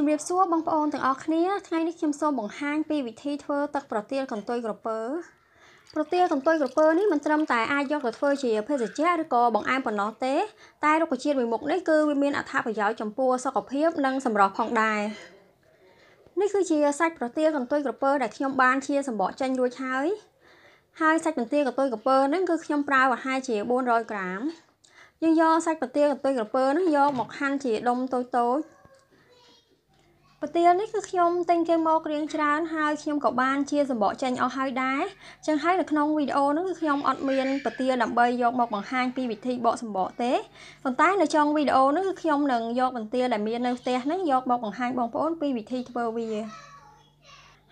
ជំរាបសួរបងប្អូនទាំងអស់គ្នាថ្ងៃនេះខ្ញុំសូមបង្ហាញពីវិធីធ្វើទឹកប្រទាលកន្ទុយក្រពើប្រទាលកន្ទុយក្រពើនេះមិនត្រឹមតែអាចយកទៅធ្វើជាភេសជ្ជៈឬក៏បង្អែមប៉ុណ្ណោះទេ តែរុក្ខជាតិមួយមុខនេះគឺវាមានអត្ថប្រយោជន៍ចំពោះសុខភាព និងសម្រស់ផងដែរនេះគឺជាសាច់ប្រទាលកន្ទុយក្រពើដែលខ្ញុំបានជាសម្បកចេញរួចហើយហើយសាច់ប្រទាលកន្ទុយក្រពើនឹងគឺខ្ញុំប្រើប្រហែលជា400ក្រាមយើងយកសាច់ប្រទាលកន្ទុយក្រពើនឹងយកមកហាន់ជាដុំតូចៗប្រទាលនេះគឺខ្ញុំទិញគេមករៀងច្រើនហើយខ្ញុំក៏បានជាសម្បកចេញអស់ហើយដែរចឹងហើយនៅក្នុងវីដេអូនេះគឺខ្ញុំអត់មានប្រទាលដើម្បីយកមកបង្ហាញពីវិធីបកសម្បកទេប៉ុន្តែនៅចុងវីដេអូនេះគឺខ្ញុំនឹងយកប្រទាលដែលមាននៅផ្ទះហ្នឹងយកមកបង្ហាញបងប្អូនពីវិធីធ្វើវា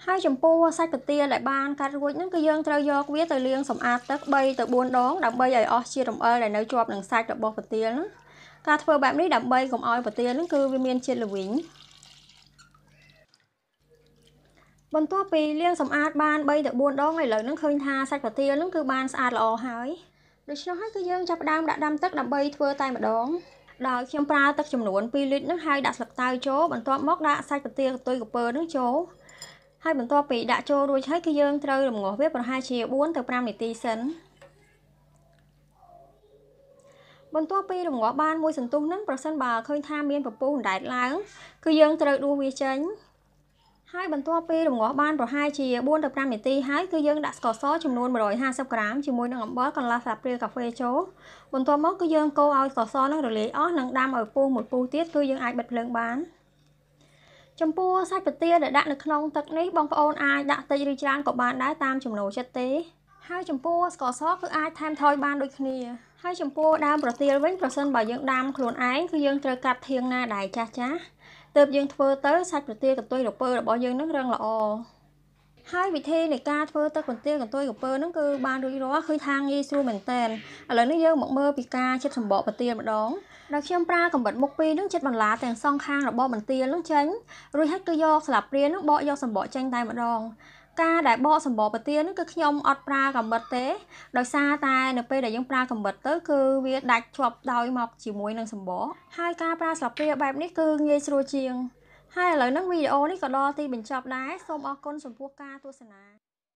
ហើយចំពោះសាច់ប្រទាលដែលបានកាត់រួចហ្នឹងគឺយើងត្រូវយក វាទៅលាងសម្អាតទឹក3ទៅ4ដងដើម្បីឲ្យអស់ជាតិរំអិលដែលនៅជាប់នឹងសាច់របស់ប្រទាលហ្នឹងការធ្វើបែបនេះដើម្បីកុំឲ្យប្រទាលហ្នឹងគឺវាមានជាតិល្វីងបន្ទាប់ពីលាងសម្អាតបាន3ទៅ4ដងឥឡូវហ្នឹងឃើញថាសាច់ប្រទាលហ្នឹងគឺបានស្អាតល្អហើយដូច្នោះហើយគឺយើងចាប់ផ្ដើមដាក់ដាំទឹកដើម្បីធ្វើតែម្ដងដោយខ្ញុំប្រើទឹកចំនួន2លីត្រហ្នឹងហើយដាក់ស្លឹកតើយចូលបន្ទាប់មកដាក់សាច់ប្រទាលកន្ទុយក្រពើហ្នឹងចូលហើយបន្ទាប់ពីដាក់ចូលរួចហើយគឺយើងត្រូវរំងាស់វាប្រហែលជា4ទៅ5នាទីសិនបន្ទាប់ពីរងាស់បានមួយសន្ទុះហ្នឹងប្រសិនបើឃើញថាមានពពុះអណ្ដែតឡើងគឺយើងត្រូវដួសវាចេញហើយបន្ទាប់ពីរងាស់បានប្រហែលជា4ទៅ5នាទីហើយគឺយើងដាក់ស្ករសចំនួន150ក្រាមជាមួយនឹងអំបិលកន្លះស្លាបព្រាកាហ្វេចូលបន្ទាប់មកគឺយើងកូរឲ្យស្ករសនឹងរលាយអស់និងដាំឲ្យពុះមួយពុះទៀតគឺយើងអាចបិទភ្លើងបានចំពោះសាច់ពទាដែលដាក់នៅក្នុងទឹកនេះបងប្អូនអាចដាក់តិចឬច្រើនក៏បានដែរតាមចំណូលចិត្តទេហើយចំពោះស្ករសគឺអាចថែមថយបានដូចគ្នាហើយចំពោះដើមប្រទាលវិញប្រសិនបើយើងដាំខ្លួនឯងគឺយើងត្រូវកាត់ធាងណាដែលចាស់ចាស់ទើបយើងធ្វើទៅ សាច់ប្រទាលកន្ទុយក្រពើរបស់យើងនឹងរឹងល្អហើយវិធីនៃការធ្វើទឹកកន្ទាលកន្ទុយក្រពើហ្នឹងគឺបានរួចរាល់ឃើញថាងាយស្រួលមែនតើឥឡូវនេះយើងមកមើលពីការចិតសម្បកបន្ទាលម្ដងដោយខ្ញុំប្រើកំបិតមុខពីរហ្នឹងចិតបន្លាទាំងសងខាងរបស់បន្ទាលហ្នឹងចេញរួចហើយគឺយកស្លាបព្រាហ្នឹងបកយកសម្បកចេញតែម្ដងការដែលបកសម្បរប្រទាលហ្នឹងគឺខ្ញុំអត់ប្រើកំបិតទេ ដោយសារតែនៅពេលដែលយើងប្រើកំបិតទៅ គឺវាដាច់ជាប់ដោយមកជាមួយនឹងសម្បរហើយការប្រើស្លាបព្រាបែបនេះគឺងាយស្រួលជាងហើយឥឡូវហ្នឹងវីដេអូនេះក៏ដល់ទីបញ្ចប់ដែរសូមអរគុណចំពោះការទស្សនា